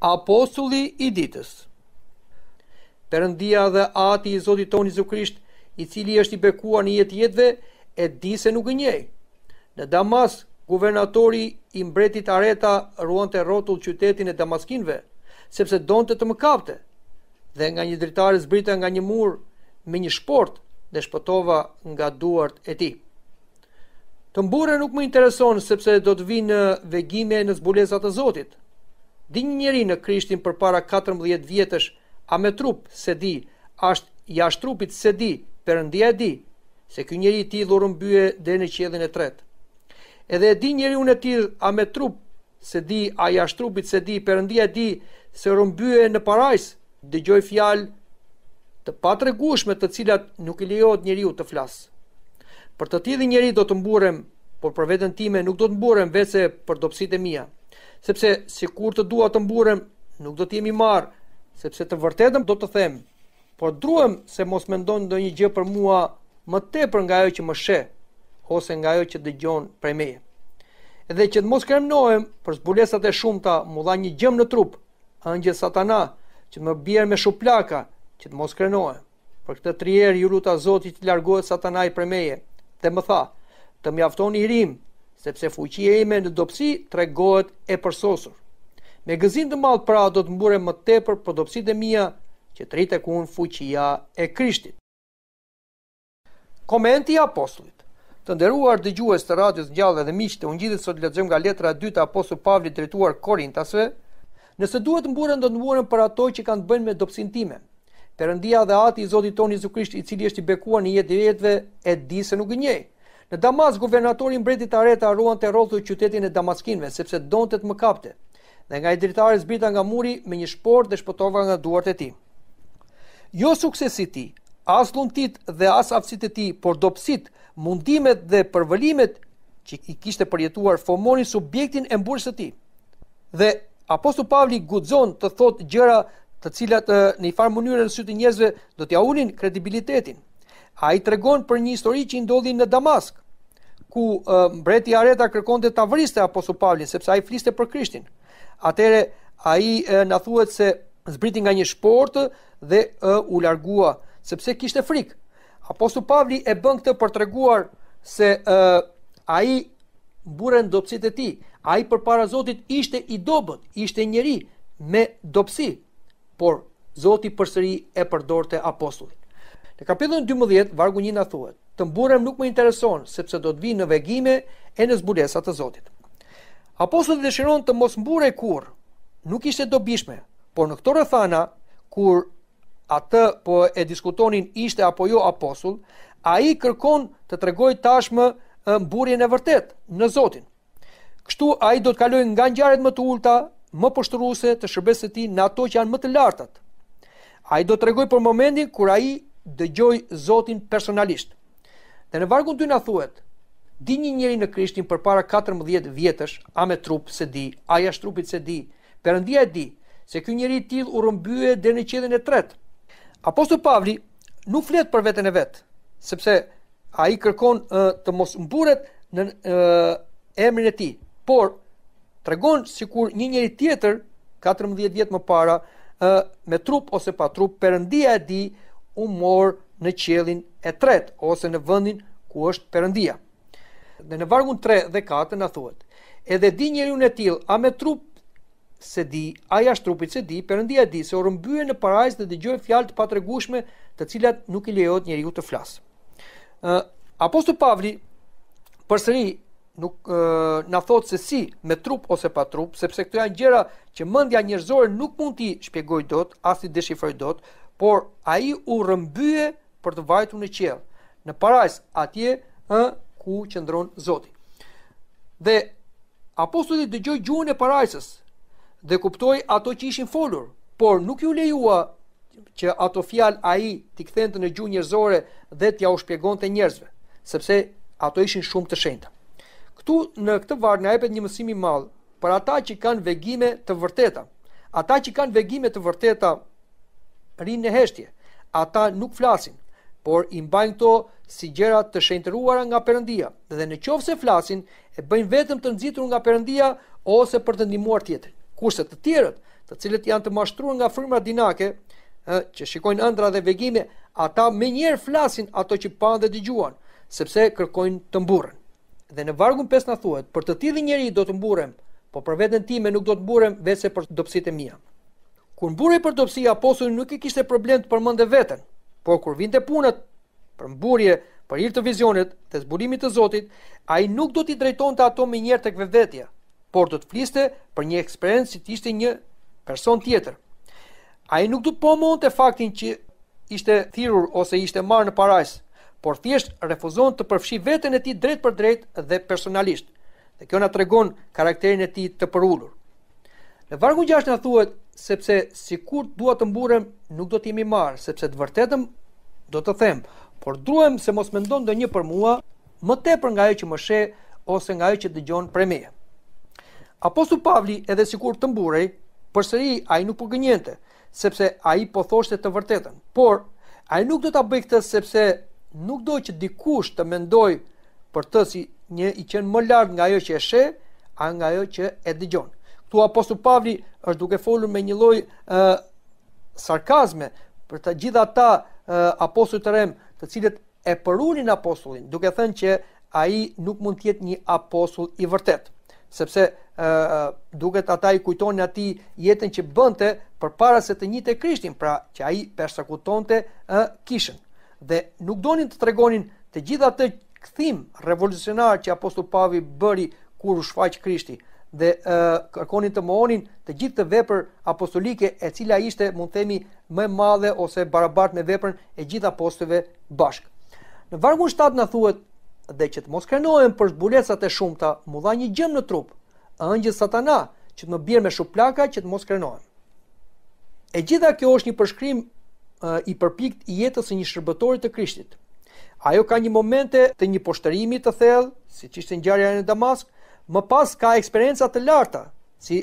apostulli i ditës. Perëndia dhe Ati i Zotit tonë Jezu Krisht, i cili është i bekuar në jetë jetëve, e di se nuk gënjej. Në Damas, guvernatori i mbretit Areta ruante rrotull qytetin e Damaskinëve, sepse donte të më kapte. Dhe nga një dritare zbrita nga një mur me një shport dhe shpëtova nga duart e tij. Të mbure nuk më intereson sepse do të vinë në vegime në zbulesat e Zotit, një njëri në krishtin për para 14 vjetësh, a me trup se di, ashtë jashtë trupit se di, për ndia di, se kjo njëri ti dhurën bëje dhe në qjedhin e tretë. Edhe di njëri unë e ti a me trup se di, a jashtë trupit se di, për ndia di, se rëmbyë në parajs, dhe gjoj fjalë të patregushme të cilat nuk i lejohet njeriu të flas. Për të tillë njeriu do të mburem, por për veten time nuk do të mburem vetë për dobësitë mia sepse si kur të dua të mburem, nuk do t'jemi marë, sepse të vërtetëm do të them, por druem se mos me ndonë do një gjë për mua më te për nga jo që më she, ose nga jo që dëgjon prej meje. Edhe që të mos kremnojem për zbulesat e shumëta mu dha një gjëm në trup, ëngje satana, që të më bjerë me shuplaka, që të mos krenojem. Për këtë trierë ju luta zoti të largohet satana i prej meje, dhe më tha, të mjaftoni i rimë, sepse fuqia ime në të tregohet e përsosur. Me gëzim të malë pra do të mbure më tepër për dobësitë mia që të rritë kun fuqia e Krishtit. Komenti i apostullit. Të nderuar dëgjues të radios ngjallë dhe miq të ungjitit sot lexojmë nga letra e dytë e apostullit Pavlit drejtuar Korintasve, nëse duhet mburen do të mburen për ato që kanë të bëjnë me dopsin time. Perëndia dhe Ati i Zotit toni Jezu Krisht, i cili është i bekuar në jetë e vetëve, e di se nuk gënjej. Në Damas, guvernatorin mbretit Areta arruan të rothu i qytetin e Damaskinve, sepse donët më kapte, dhe nga i dritarës bita nga muri me një shport dhe shpotova nga duart e ti. Jo suksesi ti, as luntit dhe as afsit e ti, por dopsit, mundimet dhe përvëlimet që i kishte përjetuar fomoni subjektin e mbursë të ti. Dhe apostu Pavli gudzon të thot gjëra të cilat në i farë mënyrën sytë njëzve do t'ja ulin kredibilitetin. A i tregon për një histori që i ndodhi në Damask, ku uh, mbreti Areta kërkon të tavriste aposu Pavlin, sepse a i fliste për Krishtin. Atere, a i uh, në thuet se zbriti nga një shportë dhe uh, u largua, sepse kishte frikë. Apostu Pavli e bën këtë për treguar se uh, a i buren dopsit e ti, a i për para Zotit ishte i dobet, ishte njeri me dopsi, por Zotit përsëri e përdor të Në kapitullin 12 vargu 1 na thuhet: "Të mburrem nuk më intereson, sepse do të vi në vegime e në zbulesa të Zotit." Apostulli dëshiron të mos mburrej kur, Nuk ishte dobishme, por në këtë rrethana kur atë po e diskutonin ishte apo jo apostull, ai kërkon të tregoj tashmë mburrjen e vërtet në Zotin. Kështu ai do të kalojë nga njaret më të ulta, më poshtruese të shërbesës së në ato që janë më të larta. Ai do të tregoj për momentin kur ai dëgjoj Zotin personalisht. Dhe në vargun 2 na thuhet: Di një njeri në Krishtin përpara 14 vjetësh, a me trup se di, a jashtë trupit se di. Perëndia e di se ky njeri i tillë u rrëmbye deri në qytetin e tretë. Apostull Pavli nuk flet për veten e vet, sepse ai kërkon uh, të mos mburret në uh, emrin e tij, por tregon sikur një njeri tjetër 14 vjet më para uh, me trup ose pa trup, Perëndia e di u morë në qelin e tret, ose në vëndin ku është përëndia. Dhe në vargun 3 dhe 4 në thuet, edhe di njeri unë e til, a me trup se di, a jashtë trupit se di, përëndia di se o bëjë në parajs dhe dhe gjojë fjalë të patregushme të cilat nuk i lejot njeri u të flasë. Apostu Pavli, përsëri, nuk na thot se si me trup ose pa trup, sepse këto janë gjëra që mendja njerëzore nuk mund t'i shpjegoj dot, as t'i deshifrojë dot, por a i u rëmbyje për të vajtu në qelë, në parajs atje ë, ku qëndron Zotit. Dhe apostolit dhe gjoj gjuën e parajsës dhe kuptoj ato që ishin folur, por nuk ju lejua që ato fjal a i t'i këthen të në gjuë njërzore dhe t'ja u shpjegon të njerëzve, sepse ato ishin shumë të shenjta. Këtu në këtë varë në epet një mësimi malë, për ata që kanë vegime të vërteta, ata që kanë vegime të vërteta rinë në heshtje. Ata nuk flasin, por i mbajnë këto si gjëra të shenjtëruara nga Perëndia. Dhe në qoftë se flasin, e bëjnë vetëm të nxitur nga Perëndia ose për të ndihmuar tjetrin. Kurse të tjerët, të cilët janë të mashtruar nga frymëra dinake, ë që shikojnë ëndra dhe vegime, ata më njëherë flasin ato që kanë dhe dëgjuan, sepse kërkojnë të mburren. Dhe në vargun 5 na thuhet, për të tillë njerëj do të mburrem, por për veten time nuk do të mburrem veçse për dobësitë mia. Kur mburi për dobësi apostulli nuk e kishte problem të përmendte veten, por kur vinte puna për mburje, për hir të vizionit, të zbulimit të Zotit, ai nuk do t'i drejtonte ato me njëherë tek vetvetja, por do të fliste për një eksperiencë si t'ishte ishte një person tjetër. Ai nuk do të pomonte faktin që ishte thirrur ose ishte marrë në parajs, por thjesht refuzon të përfshi veten e tij drejt për drejt dhe personalisht. Dhe kjo na tregon karakterin e tij të përulur. Në vargu 6 na thuhet sepse si kur dua të mburem, nuk do t'imi marë, sepse të vërtetëm do të them, por duhem se mos me ndonë dhe një për mua, më te për nga e që më she, ose nga e që të gjonë për me. Apostu Pavli edhe si kur të mburej, përsëri a i nuk përgënjente, po sepse a i po thoshte të vërtetën, por a i nuk do t'a bëjk të sepse nuk do që dikush të mendoj për të si një i qenë më lartë nga e që e she, a nga e që e dëgjon Tu apostu Pavli është duke folur me një lloj sarkazme për të gjithë ata apostu të rem, të cilët e përulin apostullin, duke thënë që ai nuk mund të jetë një apostull i vërtet, sepse ë duket ata i kujtonin ati jetën që bënte përpara se të njëjtë Krishtin, pra që ai përsakutonte uh, kishën. Dhe nuk donin të tregonin të gjithë atë kthim revolucionar që apostulli Pavli bëri kur u shfaq Krishti dhe uh, kërkonin të mohonin të gjithë të vepër apostolike e cila ishte mund themi më e madhe ose barabart me veprën e gjithë apostujve bashkë. Në vargu 7 na thuhet dhe që të mos krenohen për zbulesat e shumta, mu dha një gjëm në trup, ëngjë Satana, që të më bjerë me shuplaka që të mos krenohen. E gjitha kjo është një përshkrim uh, i përpikt i jetës e një shërbëtorit të krishtit. Ajo ka një momente të një poshtërimi të thellë, si që ishte në gjarja e në Damask, më pas ka eksperienca të larta, si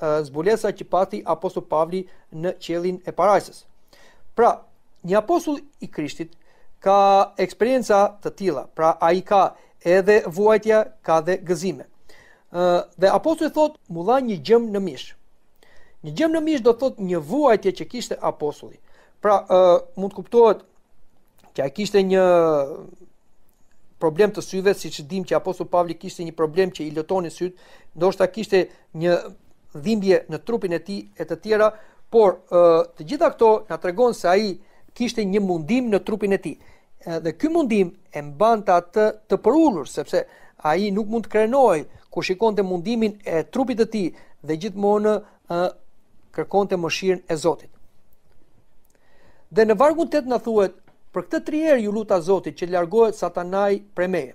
uh, zbulesa që pati apostol Pavli në qelin e parajsës. Pra, një apostol i krishtit ka eksperienca të tila, pra a i ka edhe vuajtja, ka dhe gëzime. Uh, dhe apostol i thot, më dha një gjëmë në mish. Një gjëmë në mish do thot një vuajtje që kishte apostoli. Pra, uh, mund kuptohet që a kishte një problem të syve, siç që dim që Apostol Pavli kishte një problem që i lëtonin syt, ndoshta kishte një dhimbje në trupin e tij e të tjera, por uh, të gjitha këto na tregon se ai kishte një mundim në trupin e tij. Dhe ky mundim e mbante atë të përulur sepse ai nuk mund të krenohej kur shikonte mundimin e trupit të tij dhe gjithmonë uh, kërkonte mëshirën e Zotit. Dhe në vargun 8 na thuhet Për këtë tri herë ju luta Zotit që largohet Satanaj prej meje.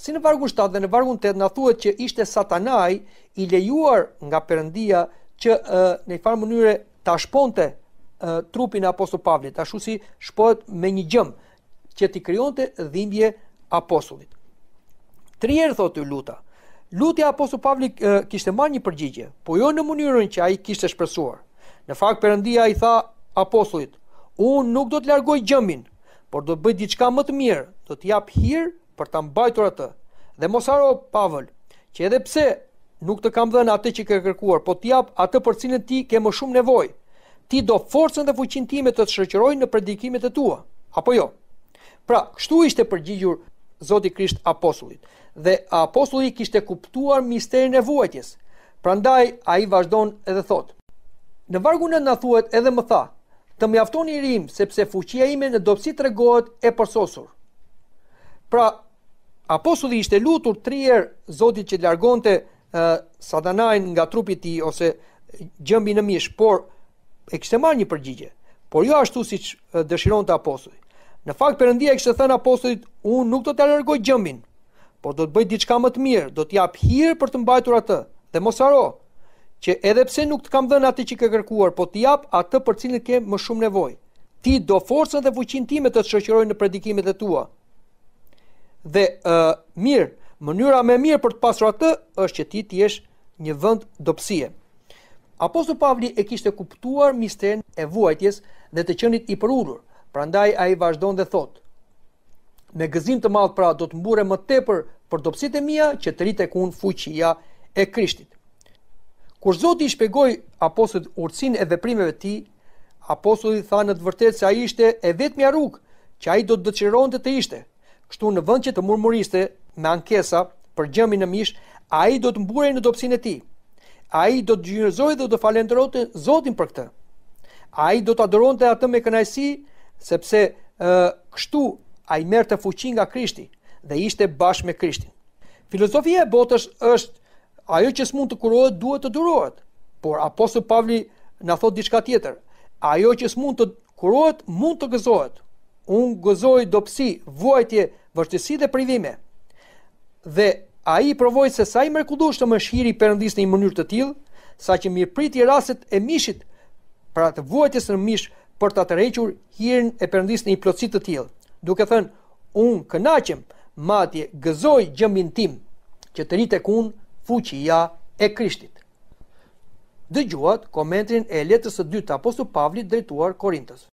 Si në vargu 7 dhe në vargun 8 na thuhet që ishte Satanaj i lejuar nga Perëndia që uh, në një farë mënyrë ta shponte uh, trupin e apostullit Pavlit, ashtu si shpohet me një gjëm që ti krijonte dhimbje apostullit. Tri herë thotë ju luta. Lutja Apostu Pavli kishte marrë një përgjigje, po jo në mënyrën që ai kishte shpresuar. Në fakt Perëndia i tha apostullit, unë nuk do të largoj gjëmin, por do të bëj diçka më të mirë, do të jap hir për ta mbajtur atë. Dhe mos haro Pavel, që edhe pse nuk të kam dhënë atë që ke kërkuar, po të jap atë për cilën ti ke më shumë nevojë. Ti do forcën dhe fuqinë time të të shoqërojnë në predikimet e tua, apo jo? Pra, kështu ishte përgjigjur Zoti Krisht apostullit. Dhe apostulli kishte kuptuar misterin e vuajtjes. Prandaj ai vazhdon edhe thot: Në vargun na thuhet edhe më tha, të mjafton i rim, sepse fuqia ime në dopsi të regohet e përsosur. Pra, apostulli ishte lutur tri zotit që të largonte uh, sadanajnë nga trupit ti ose gjëmbi në mish, por e kështë e marrë një përgjigje, por jo ashtu si që dëshiron të aposulli. Në fakt përëndia e kështë thënë aposullit, unë nuk do të alergoj gjëmbin, por do të bëjt diçka më të mirë, do të japë hirë për të mbajtur atë, dhe mos që edhe pse nuk të kam dhënë atë që ke kërkuar, po të jap atë për cilën ke më shumë nevojë. Ti do forcën dhe fuqinë time të të shoqëroj në predikimet e tua. Dhe uh, mirë, mënyra më e mirë për të pasur atë është që ti të jesh një vend dobësie. Apostull Pavli e kishte kuptuar misterin e vuajtjes dhe të qenit i përulur. Prandaj ai vazhdon dhe thotë: Me gëzim të madh pra do të mburem më tepër për dobësitë mia që të tek un fuqia e Krishtit. Kur Zoti i shpjegoi apostullit urtësinë e veprimeve të tij, apostulli tha në të vërtetë se ai ishte e vetmja rrugë që ai do të dëshironte të ishte. Kështu në vend që të murmuriste me ankesa për gjëmin në mish, ai do të mburej në dobësinë e tij. Ai do të gjyrëzoi dhe do të falenderojë Zotin për këtë. Ai do të adoronte atë me kënaqësi sepse ë kështu ai merrte fuqi nga Krishti dhe ishte bashkë me Krishtin. Filozofia e botës është ajo që s'mund të kurohet duhet të durohet. Por apostull Pavli na thot diçka tjetër. Ajo që s'mund të kurohet mund të gëzohet. Un gëzoj dobësi, vuajtje, vështësi dhe privime. Dhe ai provoi se sa i mrekullueshëm është hiri i Perëndisë në një mënyrë të tillë, saqë priti rastet e mishit pra të vuajtjes në mish për ta të rrequr hirën e Perëndisë në një plotësi të tillë. Duke thënë, unë kënaqem, madje gëzoj gjëmin tim që të rritë kund fuqia e Krishtit. Dëgjuat komentrin e letrës së dytë të Apostullit Pavlit drejtuar Korintës.